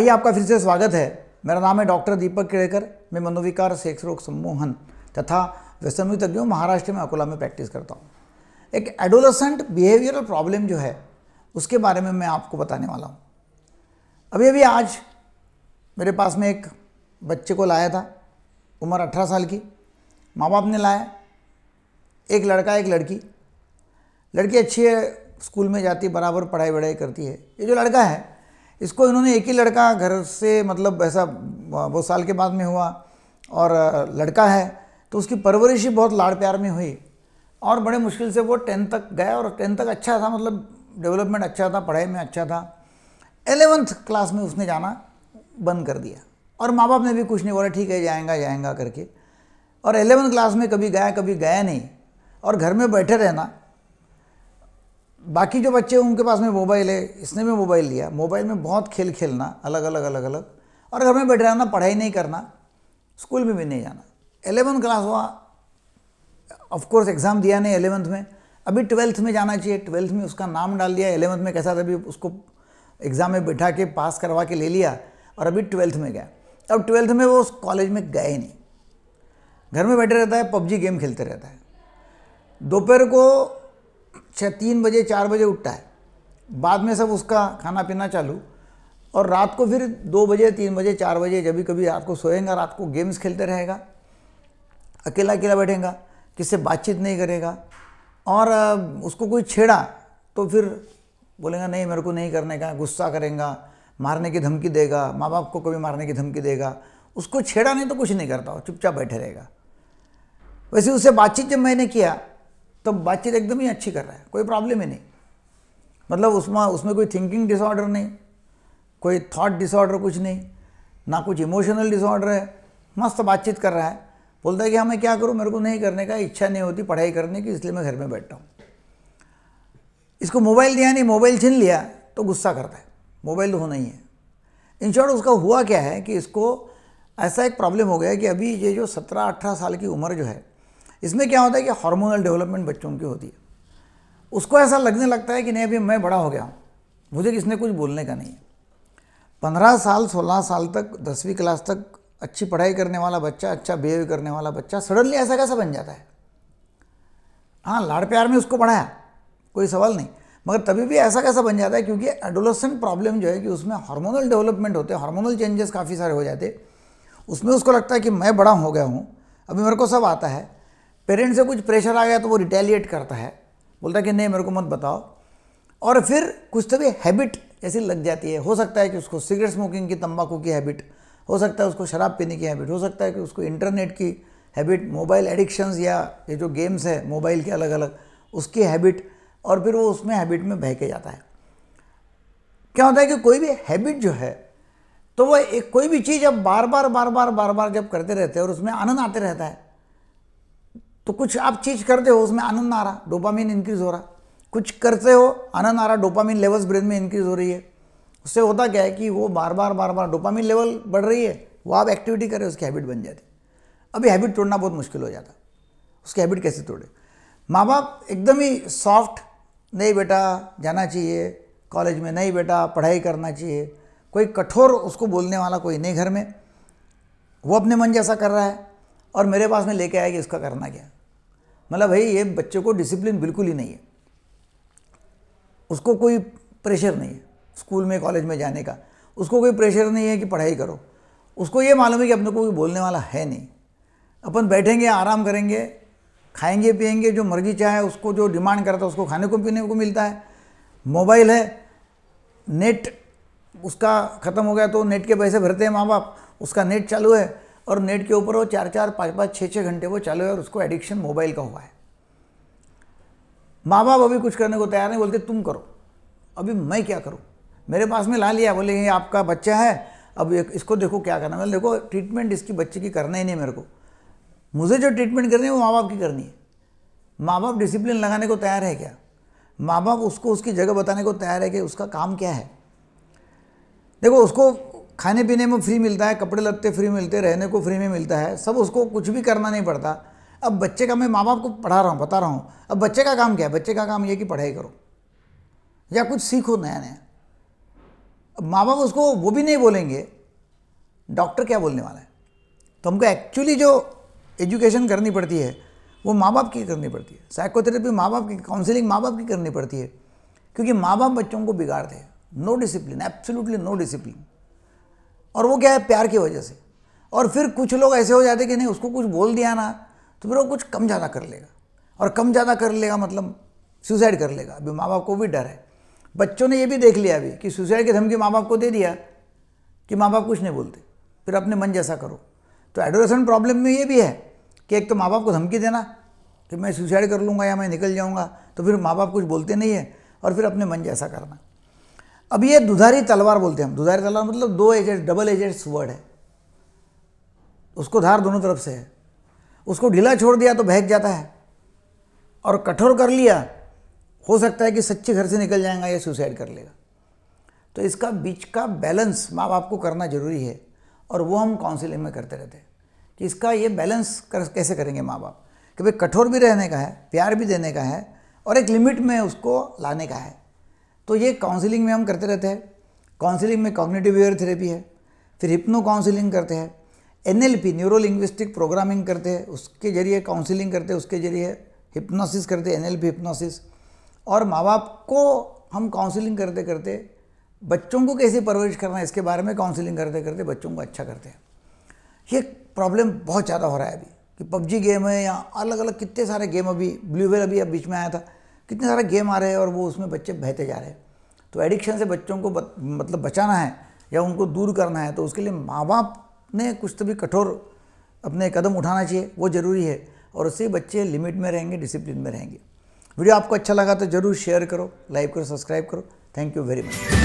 आइए आपका फिर से स्वागत है मेरा नाम है डॉक्टर दीपक केड़ेकर मैं मनोविकार सेक्स रोग सम्मोहन तथा व्यसन तज्ञों महाराष्ट्र में अकोला में प्रैक्टिस करता हूँ एक एडोलसेंट बिहेवियरल प्रॉब्लम जो है उसके बारे में मैं आपको बताने वाला हूँ अभी अभी आज मेरे पास में एक बच्चे को लाया था उम्र अठारह साल की माँ बाप ने लाया एक लड़का एक लड़की लड़की अच्छी है स्कूल में जाती बराबर पढ़ाई वढ़ाई करती है ये जो लड़का है इसको इन्होंने एक ही लड़का घर से मतलब ऐसा बहुत साल के बाद में हुआ और लड़का है तो उसकी परवरिश ही बहुत लाड़ प्यार में हुई और बड़े मुश्किल से वो टेंथ तक गया और टेंथ तक अच्छा था मतलब डेवलपमेंट अच्छा था पढ़ाई में अच्छा था एलेवेंथ क्लास में उसने जाना बंद कर दिया और माँ बाप ने भी कुछ नहीं बोला ठीक है जाएंगा जाएगा करके और एलेवन क्लास में कभी गया कभी गया नहीं और घर में बैठे रहना बाकी जो बच्चे उनके पास में मोबाइल है इसने भी मोबाइल लिया मोबाइल में बहुत खेल खेलना अलग अलग अलग अलग और घर में बैठे रहना पढ़ाई नहीं करना स्कूल में भी नहीं जाना एलेवन क्लास हुआ ऑफकोर्स एग्ज़ाम दिया नहीं एलेवंथ में अभी ट्वेल्थ में जाना चाहिए ट्वेल्थ में उसका नाम डाल दिया एलेवंथ में कैसा था अभी उसको एग्ज़ाम में बैठा के पास करवा के ले लिया और अभी ट्वेल्थ में गया अब ट्वेल्थ में वो उस कॉलेज में गए नहीं घर में बैठे रहता है पबजी गेम खेलते रहता है दोपहर को छः तीन बजे चार बजे उठता है बाद में सब उसका खाना पीना चालू और रात को फिर दो बजे तीन बजे चार बजे जब भी कभी रात को सोएगा रात को गेम्स खेलते रहेगा अकेला अकेला बैठेगा किससे बातचीत नहीं करेगा और उसको कोई छेड़ा तो फिर बोलेगा नहीं मेरे को नहीं करने का गुस्सा करेगा मारने की धमकी देगा माँ बाप को कभी मारने की धमकी देगा उसको छेड़ा नहीं तो कुछ नहीं करता चुपचाप बैठे रहेगा वैसे उससे बातचीत जब मैंने किया तो बातचीत एकदम ही अच्छी कर रहा है कोई प्रॉब्लम ही नहीं मतलब उसमें उसमें कोई थिंकिंग डिसऑर्डर नहीं कोई थॉट डिसऑर्डर कुछ नहीं ना कुछ इमोशनल डिसऑर्डर है मस्त बातचीत कर रहा है बोलता है कि हाँ मैं क्या करूँ मेरे को नहीं करने का इच्छा नहीं होती पढ़ाई करने की इसलिए मैं घर में बैठता हूँ इसको मोबाइल दिया नहीं मोबाइल छीन लिया तो गुस्सा करता है मोबाइल तो होना ही है इन शॉर्ट उसका हुआ क्या है कि इसको ऐसा एक प्रॉब्लम हो गया कि अभी ये जो सत्रह अठारह साल की उम्र जो है इसमें क्या होता है कि हार्मोनल डेवलपमेंट बच्चों की होती है उसको ऐसा लगने लगता है कि नहीं अभी मैं बड़ा हो गया हूँ मुझे किसने कुछ बोलने का नहीं है पंद्रह साल सोलह साल तक दसवीं क्लास तक अच्छी पढ़ाई करने वाला बच्चा अच्छा बिहेव करने वाला बच्चा सडनली ऐसा कैसा बन जाता है हाँ लाड़ प्यार में उसको पढ़ाया कोई सवाल नहीं मगर तभी भी ऐसा कैसा बन जाता है क्योंकि एडोलसन प्रॉब्लम जो है कि उसमें हार्मोनल डेवलपमेंट होते हैं हार्मोनल चेंजेस काफ़ी सारे हो जाते उसमें उसको लगता है कि मैं बड़ा हो गया हूँ अभी मेरे को सब आता है पेरेंट्स से कुछ प्रेशर आ गया तो वो रिटेलिएट करता है बोलता है कि नहीं मेरे को मत बताओ और फिर कुछ तो भी हैबिट ऐसी लग जाती है हो सकता है कि उसको सिगरेट स्मोकिंग की तंबाकू की हैबिट हो सकता है उसको शराब पीने की हैबिट हो सकता है कि उसको इंटरनेट की हैबिट मोबाइल एडिक्शंस या ये जो गेम्स है मोबाइल के अलग अलग उसकी हैबिट और फिर वो उसमें हैबिट में बह के जाता है क्या होता है कि कोई भी हैबिट जो है तो वो एक कोई भी चीज़ अब बार बार बार बार बार बार जब करते रहते हैं और उसमें आनंद आते रहता है तो कुछ आप चीज करते हो उसमें आनंद आ रहा डोपामिन इंक्रीज हो रहा कुछ करते हो आनंद आ रहा डोपामिन लेवल्स ब्रेन में इंक्रीज हो रही है उससे होता क्या है कि वो बार बार बार बार डोपामिन लेवल बढ़ रही है वो आप एक्टिविटी करें उसकी हैबिट बन जाती अभी हैबिट तोड़ना बहुत मुश्किल हो जाता उसकी हैबिट कैसे तोड़े माँ बाप एकदम ही सॉफ्ट नहीं बेटा जाना चाहिए कॉलेज में नहीं बेटा पढ़ाई करना चाहिए कोई कठोर उसको बोलने वाला कोई नहीं घर में वो अपने मन जैसा कर रहा है और मेरे पास में लेके आया कि इसका करना क्या मतलब भाई ये बच्चे को डिसिप्लिन बिल्कुल ही नहीं है उसको कोई प्रेशर नहीं है स्कूल में कॉलेज में जाने का उसको कोई प्रेशर नहीं है कि पढ़ाई करो उसको ये मालूम है कि अपने को कोई बोलने वाला है नहीं अपन बैठेंगे आराम करेंगे खाएंगे पिएंगे जो मर्जी चाहे उसको जो डिमांड करता है उसको खाने को पीने को मिलता है मोबाइल है नेट उसका ख़त्म हो गया तो नेट के पैसे भरते हैं माँ बाप उसका नेट चालू है और नेट के ऊपर वो चार चार पाँच पाँच छः छः घंटे वो चालू है और उसको एडिक्शन मोबाइल का हुआ है माँ बाप अभी कुछ करने को तैयार नहीं बोलते तुम करो अभी मैं क्या करूँ मेरे पास में ला लिया बोले ये आपका बच्चा है अब इसको देखो क्या करना मतलब देखो ट्रीटमेंट इसकी बच्चे की करना ही नहीं मेरे को मुझे जो ट्रीटमेंट करनी है वो माँ बाप की करनी है माँ बाप डिसिप्लिन लगाने को तैयार है क्या माँ बाप उसको उसकी जगह बताने को तैयार है कि उसका काम क्या है देखो उसको खाने पीने में फ्री मिलता है कपड़े लत्ते फ्री मिलते रहने को फ्री में मिलता है सब उसको कुछ भी करना नहीं पड़ता अब बच्चे का मैं माँ बाप को पढ़ा रहा हूँ बता रहा हूँ अब बच्चे का काम क्या है बच्चे का काम यह कि पढ़ाई करो या कुछ सीखो नया नया अब माँ बाप उसको वो भी नहीं बोलेंगे डॉक्टर क्या बोलने वाला है तो हमको एक्चुअली जो एजुकेशन करनी पड़ती है वो माँ बाप की करनी पड़ती है साइकोथेरेपी माँ बाप की काउंसिलिंग माँ बाप की करनी पड़ती है क्योंकि माँ बाप बच्चों को बिगाड़ते हैं no discipline absolutely no discipline और वो क्या है प्यार की वजह से और फिर कुछ लोग ऐसे हो जाते कि नहीं उसको कुछ बोल दिया ना तो फिर वो कुछ कम ज़्यादा कर लेगा और कम ज़्यादा कर लेगा मतलब सुसाइड कर लेगा अभी माँ बाप को भी डर है बच्चों ने ये भी देख लिया अभी कि सुसाइड की धमकी माँ बाप को दे दिया कि माँ बाप कुछ नहीं बोलते फिर अपने मन जैसा करो तो एडोलेसेंट प्रॉब्लम में ये भी है कि एक तो माँ बाप को धमकी देना कि मैं सुसाइड कर लूँगा या मैं निकल जाऊँगा तो फिर माँ बाप कुछ बोलते नहीं है और फिर अपने मन जैसा करना अब ये दुधारी तलवार बोलते हैं हम दुधारी तलवार मतलब दो एजेड डबल एजेड वर्ड है उसको धार दोनों तरफ से है उसको ढीला छोड़ दिया तो बहक जाता है और कठोर कर लिया हो सकता है कि सच्चे घर से निकल जाएगा या सुसाइड कर लेगा तो इसका बीच का बैलेंस माँ बाप को करना जरूरी है और वो हम काउंसिलिंग में करते रहते हैं कि इसका ये बैलेंस कर, कैसे करेंगे माँ बाप कि भाई कठोर भी रहने का है प्यार भी देने का है और एक लिमिट में उसको लाने का है तो ये काउंसलिंग में हम करते रहते हैं काउंसलिंग में कॉग्निटिव बिहेवियर थेरेपी है फिर हिप्नो काउंसिलिंग करते हैं N L P neuro linguistic programming करते हैं उसके जरिए काउंसिलिंग करते हैं उसके जरिए हिप्नोसिस करते हैं एन एल पी हिप्नोसिस और माँ बाप को हम काउंसलिंग करते करते बच्चों को कैसे परवरिश करना है इसके बारे में काउंसिलिंग करते करते बच्चों को अच्छा करते हैं ये प्रॉब्लम बहुत ज़्यादा हो रहा है अभी कि पबजी गेम है या अलग अलग कितने सारे गेम अभी ब्लूवेल अभी अब बीच में आया था कितने सारे गेम आ रहे हैं और वो उसमें बच्चे बहते जा रहे हैं तो एडिक्शन से बच्चों को बत, मतलब बचाना है या उनको दूर करना है तो उसके लिए माँ बाप ने कुछ तो भी कठोर अपने कदम उठाना चाहिए वो ज़रूरी है और उससे बच्चे लिमिट में रहेंगे डिसिप्लिन में रहेंगे वीडियो आपको अच्छा लगा तो ज़रूर शेयर करो लाइक करो सब्सक्राइब करो थैंक यू वेरी मच